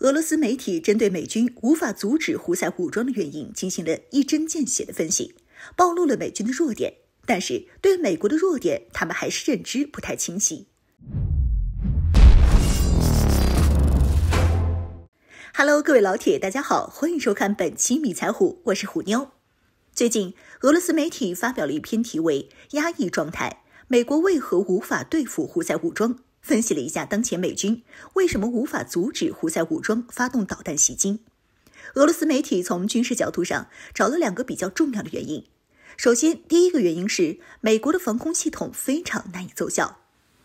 俄罗斯媒体针对美军无法阻止胡塞武装的原因进行了一针见血的分析，暴露了美军的弱点。但是，对美国的弱点，他们还是认知不太清晰。Hello，各位老铁，大家好，欢迎收看本期《米彩虎》，我是虎妞。最近，俄罗斯媒体发表了一篇题为《压抑状态：美国为何无法对付胡塞武装》。分析了一下当前美军为什么无法阻止胡塞武装发动导弹袭击，俄罗斯媒体从军事角度上找了两个比较重要的原因。首先，第一个原因是美国的防空系统非常难以奏效。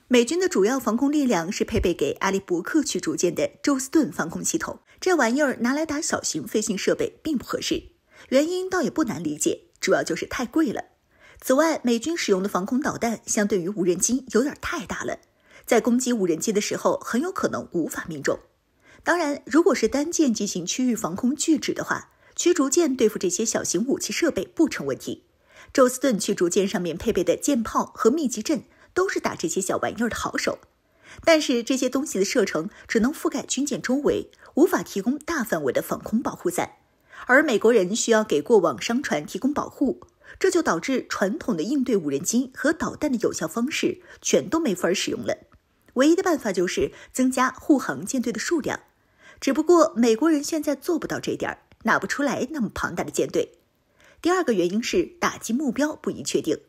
美军的主要防空力量是配备给阿利伯克驱逐舰的宙斯盾防空系统，这玩意儿拿来打小型飞行设备并不合适。原因倒也不难理解，主要就是太贵了。此外，美军使用的防空导弹相对于无人机有点太大了。在攻击无人机的时候，很有可能无法命中。当然，如果是单舰进行区域防空拒止的话，驱逐舰对付这些小型武器设备不成问题。宙斯盾驱逐舰上面配备的舰炮和密集阵都是打这些小玩意儿的好手。但是这些东西的射程只能覆盖军舰周围，无法提供大范围的防空保护伞。而美国人需要给过往商船提供保护，这就导致传统的应对无人机和导弹的有效方式全都没法使用了。唯一的办法就是增加护航舰队的数量，只不过美国人现在做不到这点儿，拿不出来那么庞大的舰队。第二个原因是打击目标不宜确定，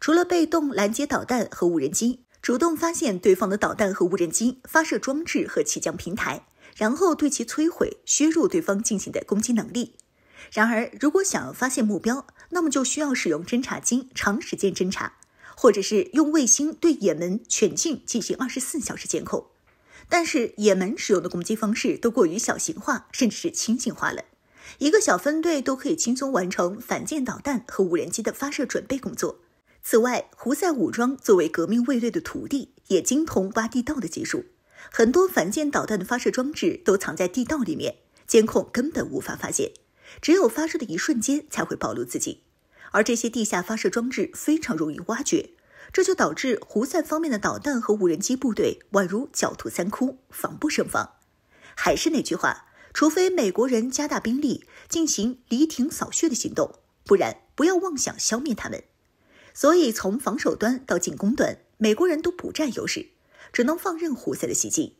除了被动拦截导弹和无人机，主动发现对方的导弹和无人机发射装置和起降平台，然后对其摧毁，削弱对方进行的攻击能力。然而，如果想要发现目标，那么就需要使用侦察机长时间侦察。或者是用卫星对也门全境进行二十四小时监控，但是也门使用的攻击方式都过于小型化，甚至是轻型化了。一个小分队都可以轻松完成反舰导弹和无人机的发射准备工作。此外，胡塞武装作为革命卫队的徒弟，也精通挖地道的技术。很多反舰导弹的发射装置都藏在地道里面，监控根本无法发现，只有发射的一瞬间才会暴露自己。而这些地下发射装置非常容易挖掘，这就导致胡塞方面的导弹和无人机部队宛如狡兔三窟，防不胜防。还是那句话，除非美国人加大兵力进行犁庭扫穴的行动，不然不要妄想消灭他们。所以从防守端到进攻端，美国人都不占优势，只能放任胡塞的袭击。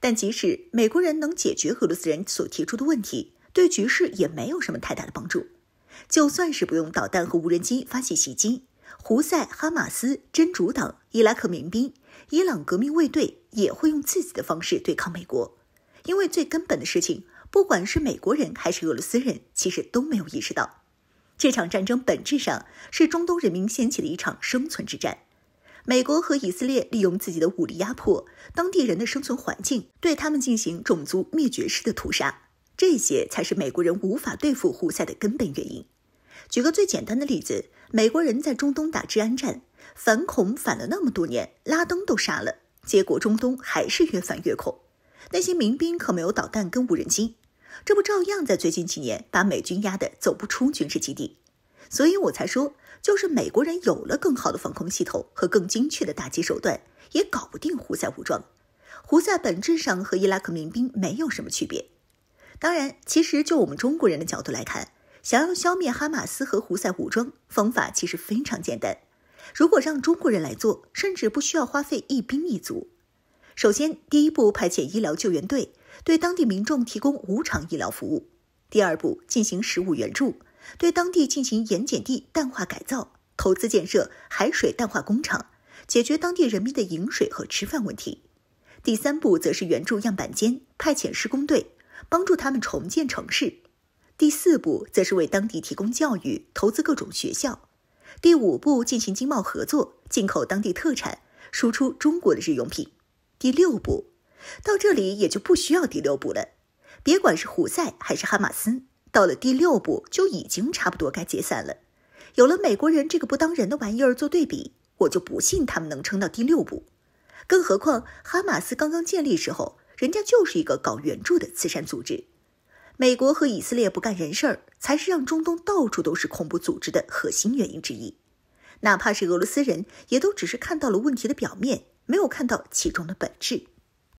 但即使美国人能解决俄罗斯人所提出的问题，对局势也没有什么太大的帮助。就算是不用导弹和无人机发起袭击，胡塞、哈马斯、真主党、伊拉克民兵、伊朗革命卫队也会用自己的方式对抗美国。因为最根本的事情，不管是美国人还是俄罗斯人，其实都没有意识到，这场战争本质上是中东人民掀起的一场生存之战。美国和以色列利用自己的武力压迫当地人的生存环境，对他们进行种族灭绝式的屠杀。这些才是美国人无法对付胡塞的根本原因。举个最简单的例子，美国人在中东打治安战、反恐反了那么多年，拉登都杀了，结果中东还是越反越恐。那些民兵可没有导弹跟无人机，这不照样在最近几年把美军压得走不出军事基地？所以我才说，就是美国人有了更好的防空系统和更精确的打击手段，也搞不定胡塞武装。胡塞本质上和伊拉克民兵没有什么区别。当然，其实就我们中国人的角度来看，想要消灭哈马斯和胡塞武装，方法其实非常简单。如果让中国人来做，甚至不需要花费一兵一卒。首先，第一步派遣医疗救援队，对当地民众提供无偿医疗服务；第二步进行食物援助，对当地进行盐碱地淡化改造，投资建设海水淡化工厂，解决当地人民的饮水和吃饭问题；第三步则是援助样板间，派遣施工队。帮助他们重建城市。第四步则是为当地提供教育，投资各种学校。第五步进行经贸合作，进口当地特产，输出中国的日用品。第六步，到这里也就不需要第六步了。别管是胡塞还是哈马斯，到了第六步就已经差不多该解散了。有了美国人这个不当人的玩意儿做对比，我就不信他们能撑到第六步。更何况哈马斯刚刚建立时候。人家就是一个搞援助的慈善组织，美国和以色列不干人事儿，才是让中东到处都是恐怖组织的核心原因之一。哪怕是俄罗斯人，也都只是看到了问题的表面，没有看到其中的本质。